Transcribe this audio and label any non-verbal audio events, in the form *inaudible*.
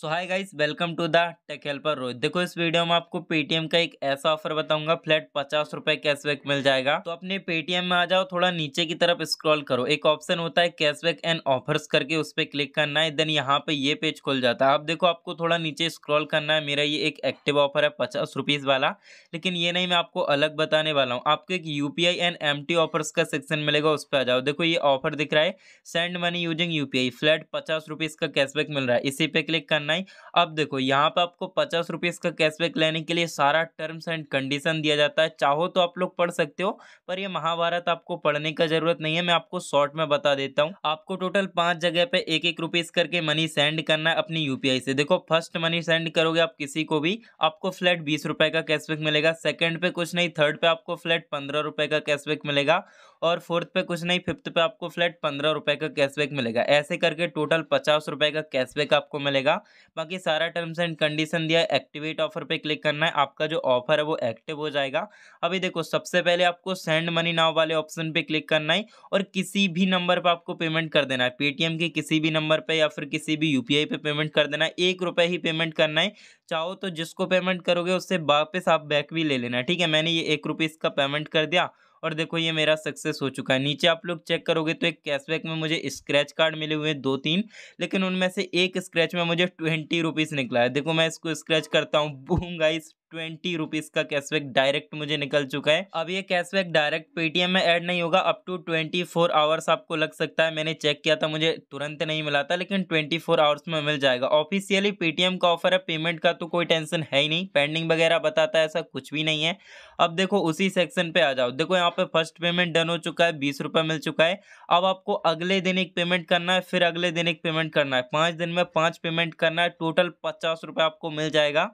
so hi guys welcome to the tech helper रोज देखो इस वीडियो में आपको पेटीएम का एक ऐसा ऑफर बताऊंगा फ्लैट पचास रुपए कैशबैक मिल जाएगा तो अपने पेटीएम में आ जाओ थोड़ा नीचे की तरफ स्क्रॉल करो एक ऑप्शन होता है कैशबैक एंड ऑफर्स करके उस पर क्लिक करना है देन यहाँ पे ये पेज खुल जाता है आप देखो आपको थोड़ा नीचे स्क्रॉल करना है मेरा ये एक एक्टिव ऑफर है पचास रुपीज वाला लेकिन ये नहीं मैं आपको अलग बताने वाला हूँ आपको एक यूपीआई एंड एम ऑफर्स का सेक्शन मिलेगा उस पर आ जाओ देखो ये ऑफर दिख रहा है send money using UPI flat पचास का कैशबैक मिल रहा है इसी पे क्लिक करना करना है अब देखो यहाँ पे आपको पचास रुपये इसका कैशबैक लेने के लिए सारा टर्म्स एंड कंडीशन दिया जाता है चाहो तो आप लोग पढ़ सकते हो पर ये महाभारत आपको पढ़ने का जरूरत नहीं है मैं आपको शॉर्ट में बता देता हूँ आपको टोटल पांच जगह पे एक एक रुपीज करके मनी सेंड करना है अपनी यूपीआई से देखो फर्स्ट मनी सेंड करोगे आप किसी को भी आपको फ्लैट बीस का कैशबैक मिलेगा सेकेंड पे कुछ नहीं थर्ड पे आपको फ्लैट पंद्रह का कैशबैक मिलेगा और फोर्थ पे कुछ नहीं फिफ्थ पे आपको फ्लैट पंद्रह रुपये का कैशबैक मिलेगा ऐसे करके टोटल पचास रुपये का कैशबैक आपको मिलेगा बाकी सारा टर्म्स एंड कंडीशन दिया है एक्टिवेट ऑफर पे क्लिक करना है आपका जो ऑफर है वो एक्टिव हो जाएगा अभी देखो सबसे पहले आपको सेंड मनी नाव वाले ऑप्शन पे क्लिक करना है और किसी भी नंबर पर आपको पेमेंट कर देना है पेटीएम के किसी भी नंबर पर या फिर किसी भी यू पे पेमेंट कर देना है एक रुपये ही पेमेंट करना है चाहो तो जिसको पेमेंट करोगे उससे वापस आप बैक भी ले लेना ठीक है मैंने ये एक रुपये का पेमेंट कर दिया और देखो ये मेरा सक्सेस हो चुका है नीचे आप लोग चेक करोगे तो एक कैशबैक में मुझे स्क्रैच कार्ड मिले हुए हैं दो तीन लेकिन उनमें से एक स्क्रैच में मुझे ट्वेंटी रुपीज़ निकला है देखो मैं इसको स्क्रैच करता हूँ बूंगाइस *laughs* ट्वेंटी रुपीज का कैशबैक डायरेक्ट मुझे निकल चुका है अब ये कैशबैक डायरेक्ट पेटीएम में ऐड नहीं होगा up to twenty four hours आपको लग सकता है मैंने चेक किया था मुझे तुरंत नहीं मिला था लेकिन ट्वेंटी फोर आवर्स में मिल जाएगा ऑफिशियली पेटीएम का ऑफर है पेमेंट का तो कोई टेंशन है ही नहीं पेंडिंग वगैरह बताता है ऐसा कुछ भी नहीं है अब देखो उसी सेक्शन पे आ जाओ देखो यहाँ पे फर्स्ट पेमेंट डन हो चुका है बीस रुपये मिल चुका है अब आपको अगले दिन एक पेमेंट करना है फिर अगले दिन एक पेमेंट करना है पाँच दिन में पाँच पेमेंट करना है टोटल पचास रुपये आपको मिल जाएगा